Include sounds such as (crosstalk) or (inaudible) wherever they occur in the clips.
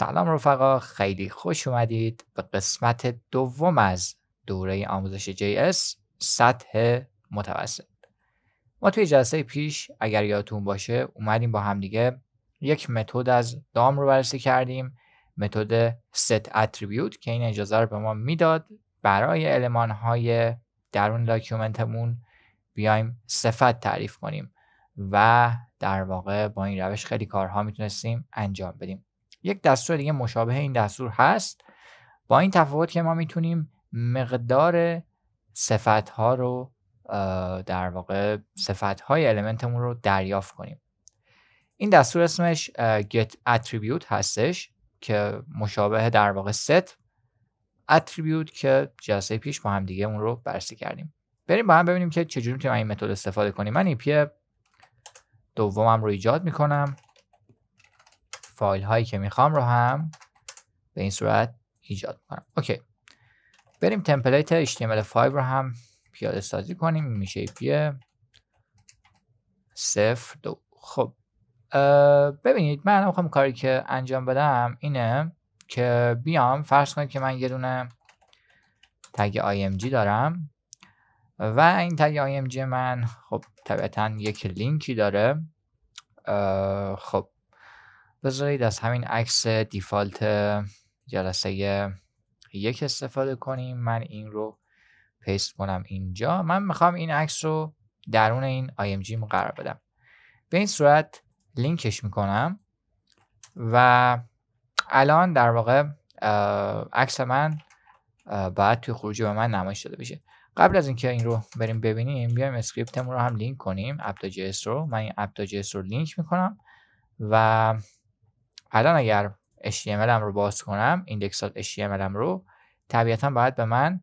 سلام رفقا خیلی خوش اومدید به قسمت دوم از دوره آموزش جی اس سطح متوسط ما توی جلسه پیش اگر یادتون باشه اومدیم با همدیگه یک متد از دام رو بررسی کردیم متد set attribute که این اجازه رو به ما میداد برای علمان های درون داکیومنتمون بیایم صفت تعریف کنیم و در واقع با این روش خیلی کارها میتونستیم انجام بدیم یک دستور دیگه مشابه این دستور هست با این تفاوت که ما میتونیم مقدار صفت ها رو در واقع صفت های المنتمون رو دریافت کنیم این دستور اسمش get attribute هستش که مشابه در واقع set attribute که جلسه پیش با هم دیگه اون رو بررسی کردیم بریم با هم ببینیم که چجوری میتونیم این متد استفاده کنیم من ایپی دومم رو ایجاد میکنم فایل هایی که میخوام رو هم به این صورت ایجاد کنم اوکی بریم تمپلیت HTML5 رو هم پیاده سازی کنیم میشه پی صفر دو خب ببینید من میخوام کاری که انجام بدم اینه که بیام فرض کنید که من یه دونه تگ IMG دارم و این تگ IMG من خب طبیعتا یک لینکی داره خب بذارید از همین عکس دیفالت جلسه یک استفاده کنیم من این رو پیست کنم اینجا من میخوام این عکس رو درون این IMG قرار بدم به این صورت لینکش میکنم و الان در واقع عکس من بعد توی خروجی به من نمایش داده بشه قبل از اینکه این رو بریم ببینیم بیایم اسکریپتمون رو هم لینک کنیم اس رو من این اس رو لینک میکنم و الان اگر HTML رو باز کنم index.html هم رو طبیعتا باید به من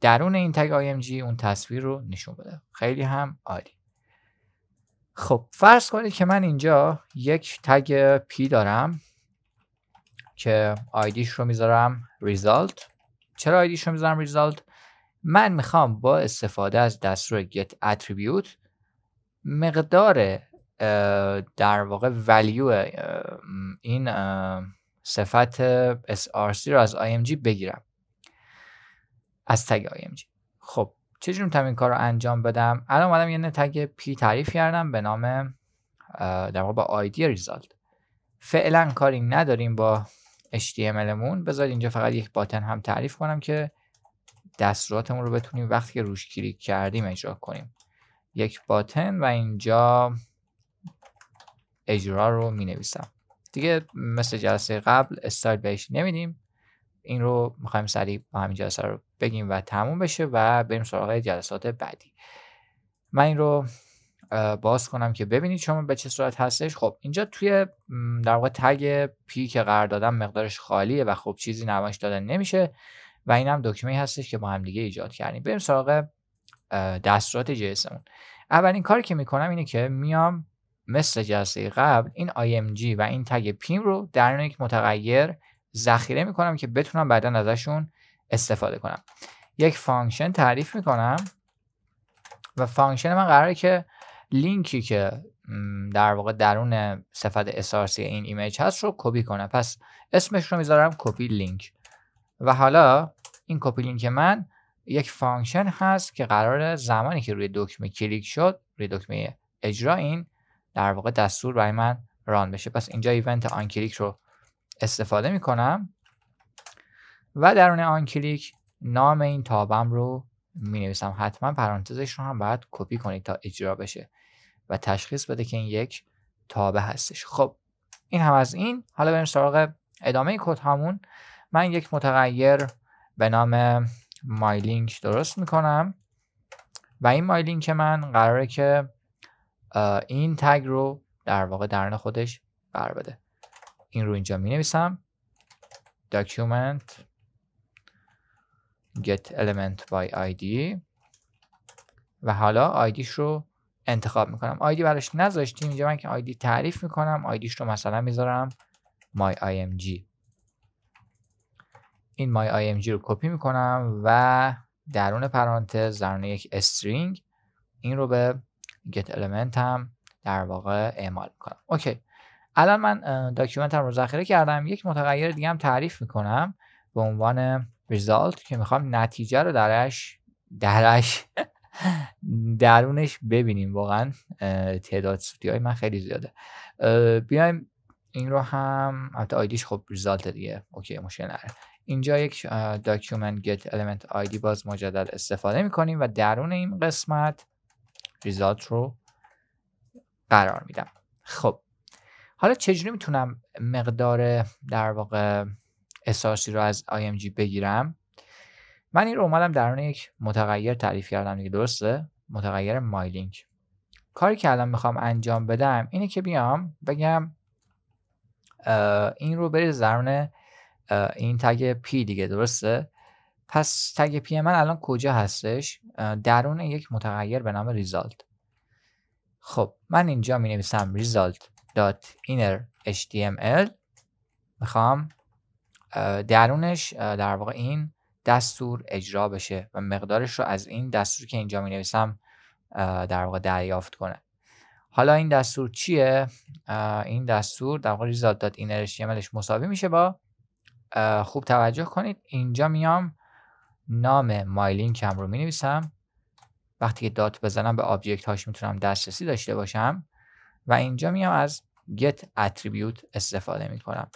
درون این تگ IMG اون تصویر رو نشون بده خیلی هم عالی خب فرض کنید که من اینجا یک تگ P دارم که آیدیش رو میذارم result چرا آیدیش رو میذارم result من میخوام با استفاده از دستور get attribute مقدار در واقع ولیو این صفت SRC رو از IMG بگیرم از تگ IMG خب چجوری میتونم این کار رو انجام بدم الان اومدم یه یعنی تگ پی تعریف کردم به نام در واقع با ID ریزالت فعلا کاری نداریم با HTML مون بذار اینجا فقط یک باتن هم تعریف کنم که دستوراتمون رو بتونیم وقتی که روش کلیک کردیم اجرا کنیم یک باتن و اینجا اجرا رو می نویسم دیگه مثل جلسه قبل استایل بهش نمیدیم این رو میخوایم سریع با همین جلسه رو بگیم و تموم بشه و بریم سراغ جلسات بعدی من این رو باز کنم که ببینید شما به چه صورت هستش خب اینجا توی در واقع تگ پی که قرار دادم مقدارش خالیه و خب چیزی نمایش دادن نمیشه و این هم دکمه هستش که با هم دیگه ایجاد کردیم بریم سراغ دستورات جیسمون اولین کاری که میکنم اینه که میام مثل جلسه قبل این IMG و این تگ پیم رو در یک متغیر ذخیره میکنم که بتونم بعدا ازشون استفاده کنم یک فانکشن تعریف میکنم و فانکشن من قراره که لینکی که در واقع درون صفت SRC این ایمیج هست رو کپی کنه پس اسمش رو میذارم کپی لینک و حالا این کپی لینک من یک فانکشن هست که قرار زمانی که روی دکمه کلیک شد روی دکمه اجرا این در واقع دستور برای من ران بشه پس اینجا ایونت آن کلیک رو استفاده میکنم و درون آن کلیک نام این تابم رو می نویسم حتما پرانتزش رو هم باید کپی کنید تا اجرا بشه و تشخیص بده که این یک تابه هستش خب این هم از این حالا بریم سراغ ادامه کد همون من یک متغیر به نام مایلینک درست میکنم و این مایلینک من قراره که این تگ رو در واقع درن خودش قرار بده این رو اینجا می نویسم document get element by id و حالا آیدیش رو انتخاب میکنم آیدی براش نذاشتیم اینجا من که آیدی تعریف میکنم آیدیش رو مثلا میذارم img. این img رو کپی میکنم و درون پرانتز درون یک استرینگ این رو به Get element هم در واقع اعمال میکنم اوکی الان من داکیومنت هم رو ذخیره کردم یک متغیر دیگه هم تعریف میکنم به عنوان result که میخوام نتیجه رو درش درش (laughs) درونش ببینیم واقعا تعداد سوتی های من خیلی زیاده بیایم این رو هم حتی آیدیش خب ریزالت دیگه اوکی مشکل نره اینجا یک داکیومنت Get element ID باز مجدد استفاده میکنیم و درون این قسمت ریزالت رو قرار میدم خب حالا چجوری میتونم مقدار در واقع اساسی رو از IMG بگیرم من این رو اومدم درون یک متغیر تعریف کردم دیگه درسته متغیر مایلینگ. کاری که الان میخوام انجام بدم اینه که بیام بگم این رو بریز درون این تگ پی دیگه درسته پس تگ پی من الان کجا هستش درون یک متغیر به نام ریزالت خب من اینجا می نویسم ریزالت. میخوام درونش در واقع این دستور اجرا بشه و مقدارش رو از این دستور که اینجا می نویسم در واقع دریافت کنه حالا این دستور چیه این دستور در واقع result.inner.htmlش مساوی میشه با خوب توجه کنید اینجا میام نام هم رو می نویسم وقتی که دات بزنم به آبجکت هاش میتونم دسترسی داشته باشم و اینجا میام از get attribute استفاده می کنم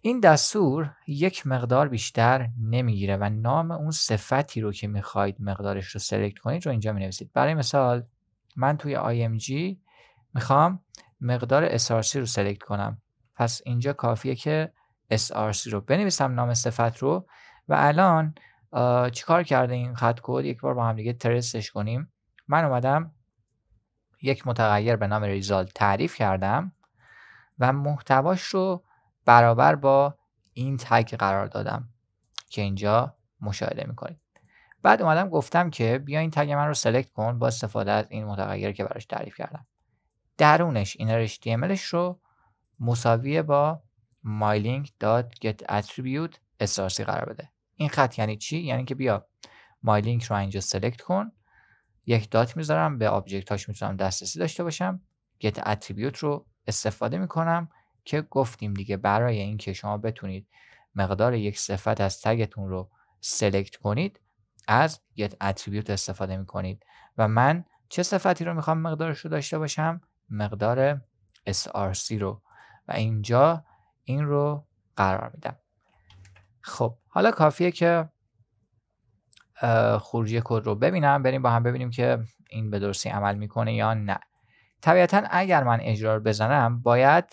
این دستور یک مقدار بیشتر نمیگیره و نام اون صفتی رو که میخواید مقدارش رو سلکت کنید رو اینجا می نویسید برای مثال من توی IMG میخوام مقدار SRC رو سلکت کنم پس اینجا کافیه که SRC رو بنویسم نام صفت رو و الان چیکار کرده این خط کد یک بار با هم دیگه ترسش کنیم من اومدم یک متغیر به نام ریزال تعریف کردم و محتواش رو برابر با این تگ قرار دادم که اینجا مشاهده میکنید بعد اومدم گفتم که بیا این تگ من رو سلکت کن با استفاده از این متغیر که براش تعریف کردم درونش این HTMLش رو مساوی با mylink.getattribute src قرار بده این خط یعنی چی یعنی که بیا mylink رو اینجا سلکت کن یک دات میذارم به آبجکت هاش میتونم دسترسی داشته باشم get attribute رو استفاده میکنم که گفتیم دیگه برای اینکه شما بتونید مقدار یک صفت از تگتون رو سلکت کنید از get attribute استفاده میکنید و من چه صفتی رو میخوام مقدارش رو داشته باشم مقدار src رو و اینجا این رو قرار میدم خب حالا کافیه که خروجی کد رو ببینم بریم با هم ببینیم که این به درستی عمل میکنه یا نه طبیعتا اگر من اجرا رو بزنم باید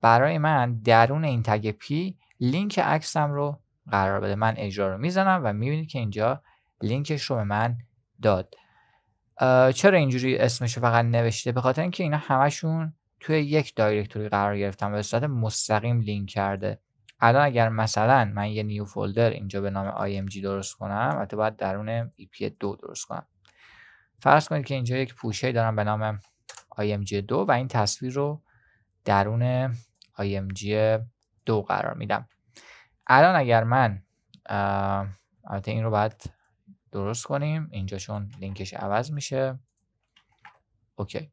برای من درون این تگ پی لینک عکسم رو قرار بده من اجرا رو میزنم و میبینید که اینجا لینکش رو به من داد چرا اینجوری اسمش رو فقط نوشته به خاطر اینکه اینا همشون توی یک دایرکتوری قرار گرفتم و به صورت مستقیم لینک کرده الان اگر مثلا من یه نیو فولدر اینجا به نام img درست کنم البته باید درون ep2 درست کنم فرض کنید که اینجا یک پوشه دارم به نام img2 و این تصویر رو درون img2 قرار میدم الان اگر من البته این رو باید درست کنیم اینجا چون لینکش عوض میشه اوکی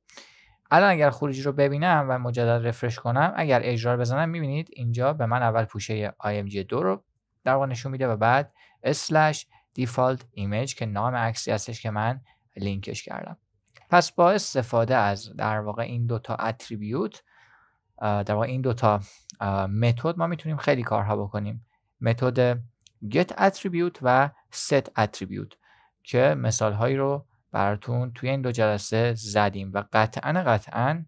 الان اگر خروجی رو ببینم و مجدد رفرش کنم اگر اجرا بزنم میبینید اینجا به من اول پوشه img2 رو در واقع نشون میده و بعد slash default image که نام عکسی هستش که من لینکش کردم پس با استفاده از در واقع این دوتا اتریبیوت در واقع این دوتا متد ما میتونیم خیلی کارها بکنیم متد get attribute و set attribute که مثال هایی رو براتون توی این دو جلسه زدیم و قطعا قطعا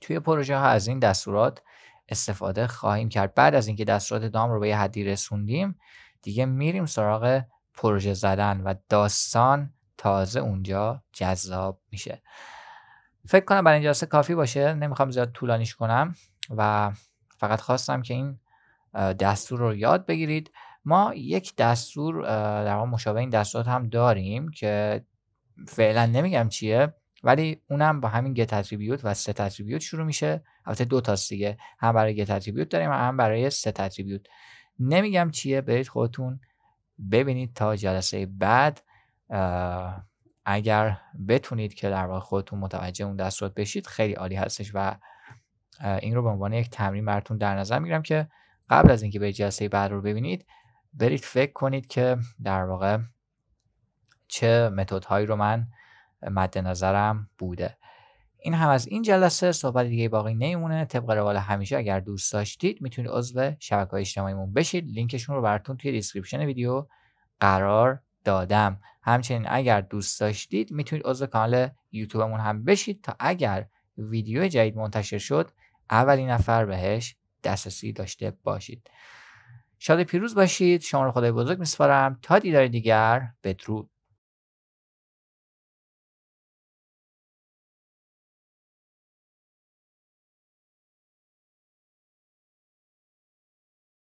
توی پروژه ها از این دستورات استفاده خواهیم کرد بعد از اینکه دستورات دام رو به یه حدی رسوندیم دیگه میریم سراغ پروژه زدن و داستان تازه اونجا جذاب میشه فکر کنم برای این جلسه کافی باشه نمیخوام زیاد طولانیش کنم و فقط خواستم که این دستور رو یاد بگیرید ما یک دستور در مشابه این دستورات هم داریم که فعلا نمیگم چیه ولی اونم با همین گت اتریبیوت و ست اتریبیوت شروع میشه البته دو تا دیگه هم برای گت اتریبیوت داریم و هم برای ست اتریبیوت نمیگم چیه برید خودتون ببینید تا جلسه بعد اگر بتونید که در واقع خودتون متوجه اون دستورات بشید خیلی عالی هستش و این رو به عنوان یک تمرین براتون در نظر میگیرم که قبل از اینکه به جلسه بعد رو ببینید برید فکر کنید که در واقع چه هایی رو من مد نظرم بوده این هم از این جلسه صحبت دیگه باقی نمیمونه طبق روال همیشه اگر دوست داشتید میتونید عضو شبکه های اجتماعیمون بشید لینکشون رو براتون توی دیسکریپشن ویدیو قرار دادم همچنین اگر دوست داشتید میتونید عضو کانال یوتیوبمون هم بشید تا اگر ویدیو جدید منتشر شد اولین نفر بهش دسترسی داشته باشید شاد پیروز باشید شما رو خدای بزرگ میسپارم تا دیدار دیگر بدرود